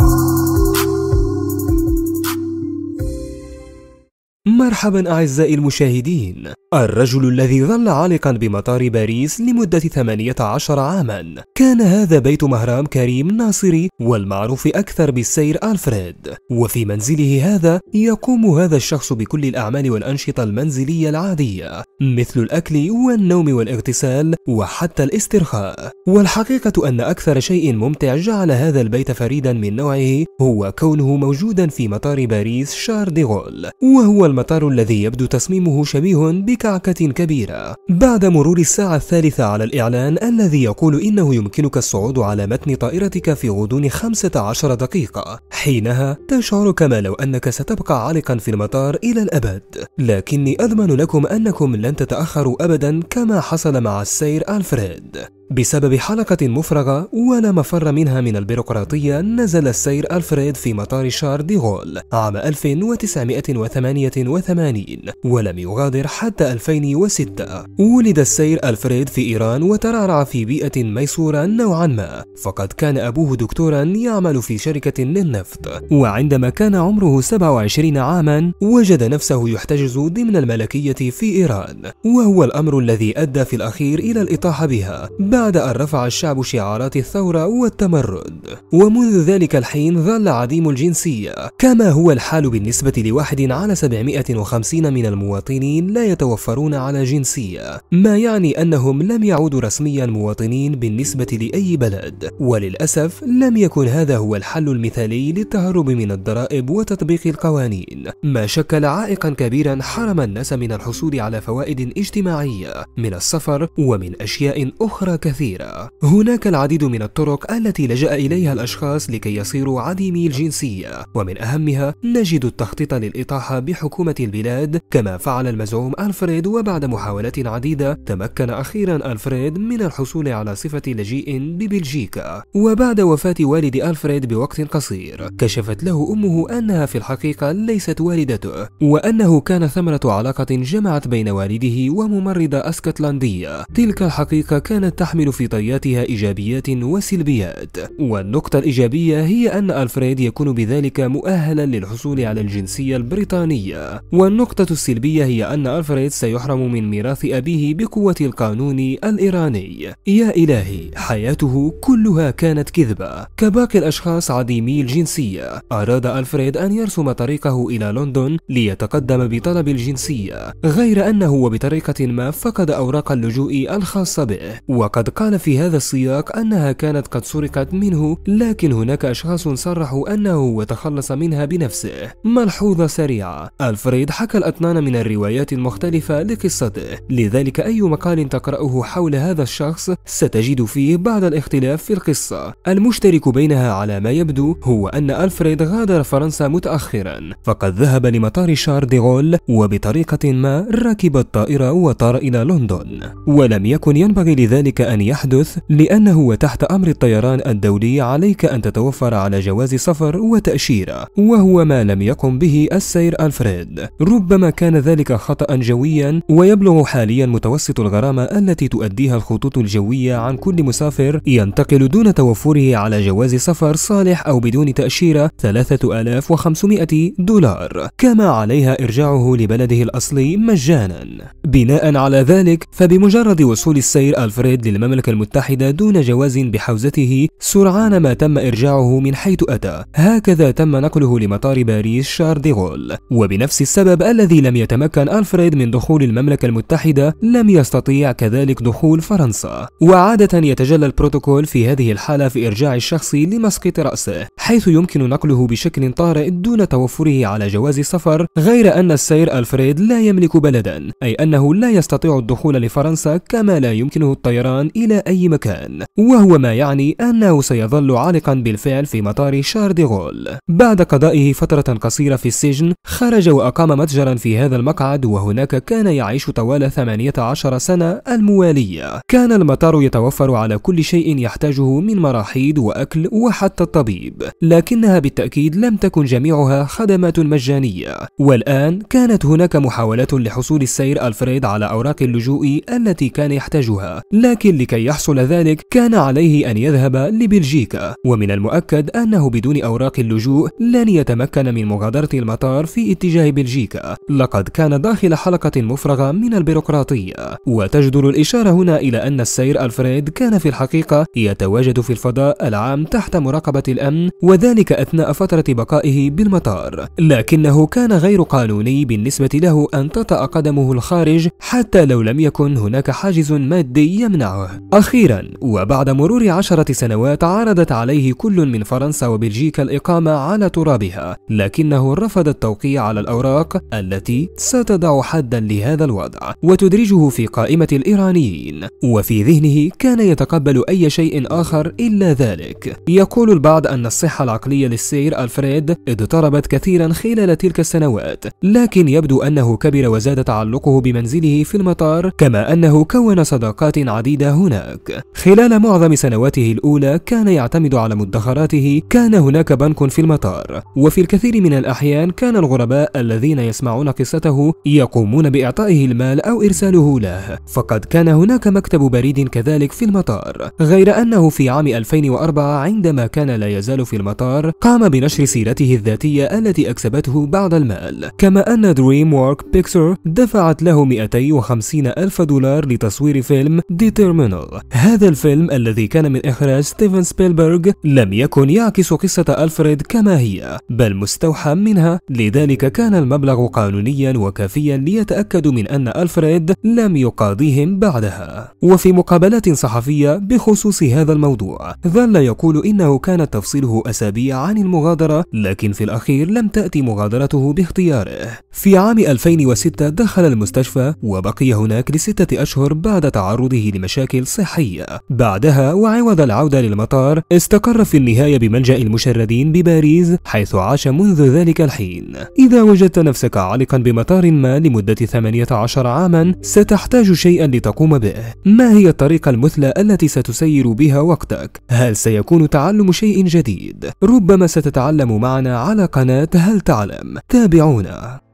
you. مرحبا أعزائي المشاهدين الرجل الذي ظل عالقا بمطار باريس لمدة 18 عاما كان هذا بيت مهرام كريم ناصري والمعروف أكثر بالسير ألفريد وفي منزله هذا يقوم هذا الشخص بكل الأعمال والأنشطة المنزلية العادية مثل الأكل والنوم والاغتسال وحتى الاسترخاء والحقيقة أن أكثر شيء ممتع جعل هذا البيت فريدا من نوعه هو كونه موجودا في مطار باريس شارديغول ديغول وهو المطار المطار الذي يبدو تصميمه شبيه بكعكة كبيرة بعد مرور الساعة الثالثة على الإعلان الذي يقول إنه يمكنك الصعود على متن طائرتك في غضون 15 دقيقة حينها تشعر كما لو أنك ستبقى عالقا في المطار إلى الأبد لكني أضمن لكم أنكم لن تتأخروا أبدا كما حصل مع السير ألفريد بسبب حلقة مفرغة ولا مفر منها من البيروقراطية نزل السير ألفريد في مطار شار ديغول عام 1988 ولم يغادر حتى 2006 ولد السير ألفريد في إيران وترعرع في بيئة ميسورة نوعا ما فقد كان أبوه دكتورا يعمل في شركة للنفط وعندما كان عمره 27 عاما وجد نفسه يحتجز ضمن الملكية في إيران وهو الأمر الذي أدى في الأخير إلى الإطاحة بها بعد أن رفع الشعب شعارات الثورة والتمرد ومنذ ذلك الحين ظل عديم الجنسية كما هو الحال بالنسبة لواحد على 750 من المواطنين لا يتوفرون على جنسية ما يعني أنهم لم يعودوا رسميا مواطنين بالنسبة لأي بلد وللأسف لم يكن هذا هو الحل المثالي للتهرب من الضرائب وتطبيق القوانين ما شكل عائقا كبيرا حرم الناس من الحصول على فوائد اجتماعية من السفر ومن أشياء أخرى كثيرة هناك العديد من الطرق التي لجأ إليها الأشخاص لكي يصيروا عديمي الجنسية ومن أهمها نجد التخطيط للإطاحة بحكومة البلاد كما فعل المزعوم ألفريد وبعد محاولات عديدة تمكن أخيرا ألفريد من الحصول على صفة لجيء ببلجيكا وبعد وفاة والد ألفريد بوقت قصير كشفت له أمه أنها في الحقيقة ليست والدته وأنه كان ثمرة علاقة جمعت بين والده وممرضة اسكتلندية تلك الحقيقة كانت تحمل تحمل في طياتها إيجابيات وسلبيات والنقطة الإيجابية هي أن ألفريد يكون بذلك مؤهلا للحصول على الجنسية البريطانية والنقطة السلبية هي أن ألفريد سيحرم من ميراث أبيه بقوة القانون الإيراني يا إلهي حياته كلها كانت كذبة كباقي الأشخاص عديمي الجنسية أراد ألفريد أن يرسم طريقه إلى لندن ليتقدم بطلب الجنسية غير أنه بطريقة ما فقد أوراق اللجوء الخاصة به وقد وقد قال في هذا السياق أنها كانت قد سرقت منه لكن هناك أشخاص صرحوا أنه تخلص منها بنفسه ملحوظة سريعة ألفريد حكى الأطنان من الروايات المختلفة لقصته لذلك أي مقال تقرأه حول هذا الشخص ستجد فيه بعض الاختلاف في القصة المشترك بينها على ما يبدو هو أن ألفريد غادر فرنسا متأخرا فقد ذهب لمطار شار ديغول وبطريقة ما ركب الطائرة وطار إلى لندن ولم يكن ينبغي لذلك أن أن يحدث لأنه وتحت أمر الطيران الدولي عليك أن تتوفر على جواز سفر وتأشيرة وهو ما لم يقم به السير ألفريد ربما كان ذلك خطأ جويا ويبلغ حاليا متوسط الغرامة التي تؤديها الخطوط الجوية عن كل مسافر ينتقل دون توفره على جواز سفر صالح أو بدون تأشيرة 3500 دولار كما عليها إرجاعه لبلده الأصلي مجانا بناء على ذلك فبمجرد وصول السير ألفريد للمملكة المملكة المتحدة دون جواز بحوزته سرعان ما تم إرجاعه من حيث أتى هكذا تم نقله لمطار باريس شارل ديغول وبنفس السبب الذي لم يتمكن ألفريد من دخول المملكة المتحدة لم يستطيع كذلك دخول فرنسا وعادة يتجلى البروتوكول في هذه الحالة في إرجاع الشخص لمسقط رأسه حيث يمكن نقله بشكل طارئ دون توفره على جواز السفر غير أن السير ألفريد لا يملك بلدا أي أنه لا يستطيع الدخول لفرنسا كما لا يمكنه الطيران إلى أي مكان وهو ما يعني أنه سيظل عالقا بالفعل في مطار شار غول بعد قضائه فترة قصيرة في السجن خرج وأقام متجرا في هذا المقعد وهناك كان يعيش طوال 18 سنة الموالية كان المطار يتوفر على كل شيء يحتاجه من مراحيض وأكل وحتى الطبيب لكنها بالتأكيد لم تكن جميعها خدمات مجانية والآن كانت هناك محاولات لحصول السير ألفريد على أوراق اللجوء التي كان يحتاجها لكن لكي يحصل ذلك كان عليه أن يذهب لبلجيكا ومن المؤكد أنه بدون أوراق اللجوء لن يتمكن من مغادرة المطار في اتجاه بلجيكا لقد كان داخل حلقة مفرغة من البيروقراطية وتجدر الإشارة هنا إلى أن السير ألفريد كان في الحقيقة يتواجد في الفضاء العام تحت مراقبة الأمن وذلك أثناء فترة بقائه بالمطار لكنه كان غير قانوني بالنسبة له أن تطأ قدمه الخارج حتى لو لم يكن هناك حاجز مادي يمنعه أخيرا وبعد مرور عشرة سنوات عرضت عليه كل من فرنسا وبلجيكا الإقامة على ترابها لكنه رفض التوقيع على الأوراق التي ستضع حدا لهذا الوضع وتدرجه في قائمة الإيرانيين وفي ذهنه كان يتقبل أي شيء آخر إلا ذلك يقول البعض أن الصحة العقلية للسير ألفريد اضطربت كثيرا خلال تلك السنوات لكن يبدو أنه كبر وزاد تعلقه بمنزله في المطار كما أنه كون صداقات عديدة هناك خلال معظم سنواته الأولى كان يعتمد على مدخراته كان هناك بنك في المطار وفي الكثير من الأحيان كان الغرباء الذين يسمعون قصته يقومون بإعطائه المال أو إرساله له فقد كان هناك مكتب بريد كذلك في المطار غير أنه في عام 2004 عندما كان لا يزال في المطار قام بنشر سيرته الذاتية التي أكسبته بعض المال كما أن دريم وورك بيكسر دفعت له 250 ألف دولار لتصوير فيلم ديترمن تيرمينال هذا الفيلم الذي كان من إخراج ستيفن سبيلبرغ لم يكن يعكس قصة ألفريد كما هي بل مستوحى منها لذلك كان المبلغ قانونيا وكافيا ليتأكدوا من أن ألفريد لم يقاضيهم بعدها وفي مقابلات صحفية بخصوص هذا الموضوع ظل يقول إنه كان تفصيله أسابيع عن المغادرة لكن في الأخير لم تأتي مغادرته باختياره في عام 2006 دخل المستشفى وبقي هناك لستة أشهر بعد تعرضه لمشاكل مشاكل صحية بعدها وعوض العودة للمطار استقر في النهاية بملجأ المشردين بباريس حيث عاش منذ ذلك الحين إذا وجدت نفسك عالقا بمطار ما لمدة 18 عاما ستحتاج شيئا لتقوم به ما هي الطريقة المثلى التي ستسير بها وقتك؟ هل سيكون تعلم شيء جديد؟ ربما ستتعلم معنا على قناة هل تعلم؟ تابعونا